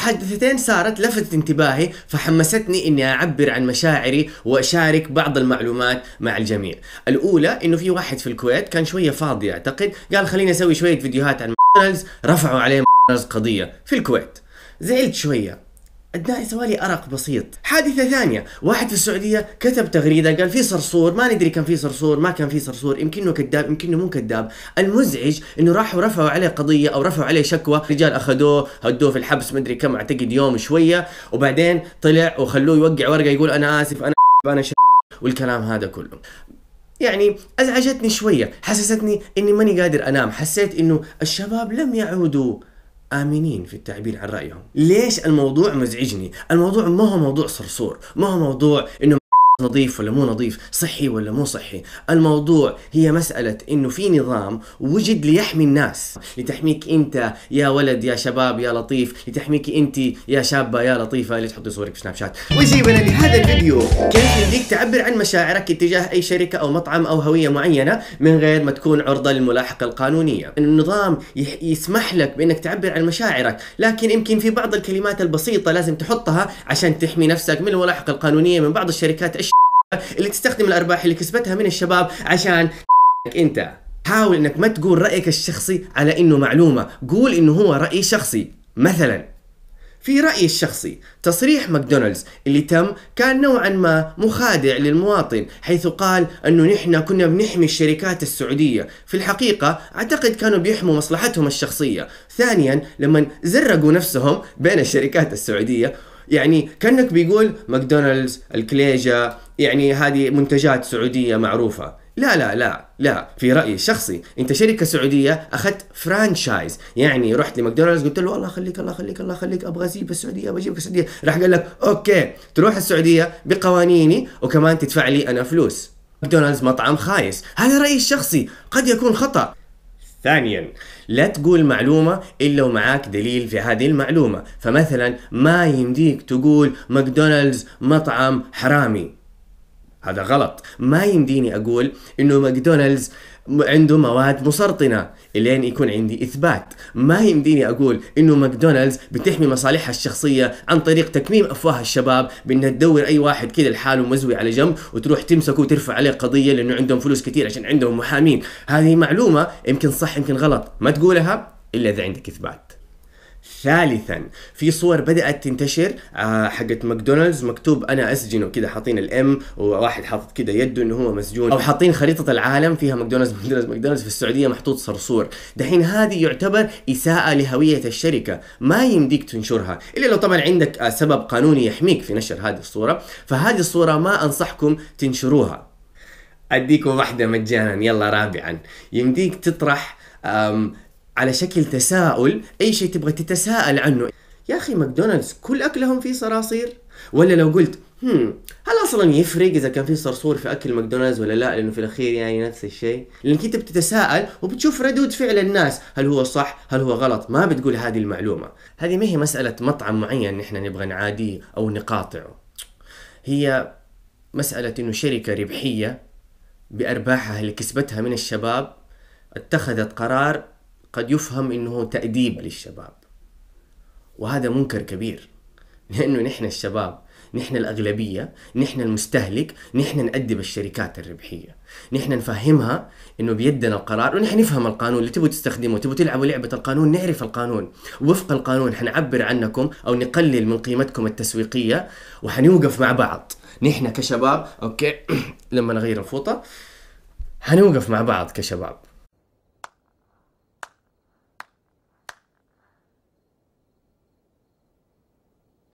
حدثتين صارت لفتت انتباهي فحمستني اني اعبر عن مشاعري واشارك بعض المعلومات مع الجميع. الاولى انه في واحد في الكويت كان شويه فاضي اعتقد، قال خليني اسوي شويه فيديوهات عن رفعوا عليه قضيه في الكويت. زعلت شويه الداعي سوالي أرق بسيط حادثة ثانية واحد في السعودية كتب تغريدة قال في صرصور ما ندري كان في صرصور ما كان في صرصور يمكن انه كذاب يمكن انه مو كذاب المزعج انه راحوا رفعوا عليه قضية او رفعوا عليه شكوى رجال اخذوه هدوه في الحبس مدري كم اعتقد يوم شوية وبعدين طلع وخلوه يوقع ورقة يقول انا اسف انا انا ش... والكلام هذا كله يعني ازعجتني شويه حسستني اني ماني قادر انام حسيت انه الشباب لم يعودوا آمنين في التعبير عن رأيهم ليش الموضوع مزعجني الموضوع ما هو موضوع صرصور ما هو موضوع انه نظيف ولا مو نظيف صحي ولا مو صحي الموضوع هي مسألة انه في نظام وجد ليحمي الناس لتحميك انت يا ولد يا شباب يا لطيف لتحميك انت يا شابة يا لطيفة اللي تحطي صورك في سناب شات ويجيبنا لهذا الفيديو كيف يمديك تعبر عن مشاعرك اتجاه اي شركة او مطعم او هوية معينة من غير ما تكون عرضة للملاحقة القانونية النظام يسمح لك بانك تعبر عن مشاعرك لكن يمكن في بعض الكلمات البسيطة لازم تحطها عشان تحمي نفسك من الملاحقة القانونية من بعض الشركات اللي تستخدم الارباح اللي كسبتها من الشباب عشان انت حاول انك ما تقول رايك الشخصي على انه معلومه قول انه هو راي شخصي مثلا في رأيي الشخصي تصريح ماكدونالدز اللي تم كان نوعا ما مخادع للمواطن حيث قال أنه نحن كنا بنحمي الشركات السعودية في الحقيقة أعتقد كانوا بيحموا مصلحتهم الشخصية ثانيا لما زرقوا نفسهم بين الشركات السعودية يعني كانك بيقول ماكدونالدز الكليجا يعني هذه منتجات سعوديه معروفه لا لا لا لا في رايي الشخصي انت شركه سعوديه اخذت فرانشايز يعني رحت لماكدونالدز قلت له الله خليك الله خليك الله خليك ابغى اسيب السعوديه بجيبك السعوديه راح قال لك اوكي تروح السعوديه بقوانيني وكمان تدفع لي انا فلوس ماكدونالدز مطعم خايس هذا رايي الشخصي قد يكون خطا ثانيا لا تقول معلومة إلا ومعاك دليل في هذه المعلومة فمثلا ما يمديك تقول ماكدونالدز مطعم حرامي هذا غلط ما يمديني اقول انه ماكدونالدز عنده مواد مسرطنه الين يكون عندي اثبات ما يمديني اقول انه ماكدونالدز بتحمي مصالحها الشخصيه عن طريق تكميم افواه الشباب بانها تدور اي واحد كذا لحاله مزوي على جنب وتروح تمسكه وترفع عليه قضيه لانه عندهم فلوس كثير عشان عندهم محامين هذه معلومه يمكن صح يمكن غلط ما تقولها الا اذا عندك اثبات ثالثا في صور بدات تنتشر آه، حقت ماكدونالدز مكتوب انا اسجنه كده حاطين الام وواحد حاطط كده يده انه هو مسجون او حاطين خريطه العالم فيها ماكدونالدز ماكدونالدز ماكدونالدز في السعوديه محطوط صرصور دحين هذه يعتبر اساءه لهويه الشركه ما يمديك تنشرها الا لو طبعا عندك آه، سبب قانوني يحميك في نشر هذه الصوره فهذه الصوره ما انصحكم تنشروها اديكم واحده مجانا يلا رابعا يمديك تطرح على شكل تساؤل اي شيء تبغى تتساءل عنه يا اخي ماكدونالدز كل اكلهم فيه صراصير ولا لو قلت هم هل اصلا يفرق اذا كان في صرصور في اكل ماكدونالدز ولا لا لانه في الاخير يعني نفس الشيء لانك انت بتتساءل وبتشوف ردود فعل الناس هل هو صح هل هو غلط ما بتقول هذه المعلومه هذه ما هي مساله مطعم معين نحن نبغى نعاديه او نقاطعه هي مساله انه شركه ربحيه بارباحها اللي كسبتها من الشباب اتخذت قرار قد يفهم انه تأديب للشباب وهذا منكر كبير لانه نحن الشباب نحن الأغلبية نحن المستهلك نحن نأدب الشركات الربحية نحن نفهمها إنه بيدنا القرار ونحن نفهم القانون اللي تبوا تستخدمه تبوا تلعبوا لعبة القانون نعرف القانون وفق القانون حنعبر عنكم أو نقلل من قيمتكم التسويقية وحنوقف مع بعض نحن كشباب أوكي لما نغير الفوطة حنوقف مع بعض كشباب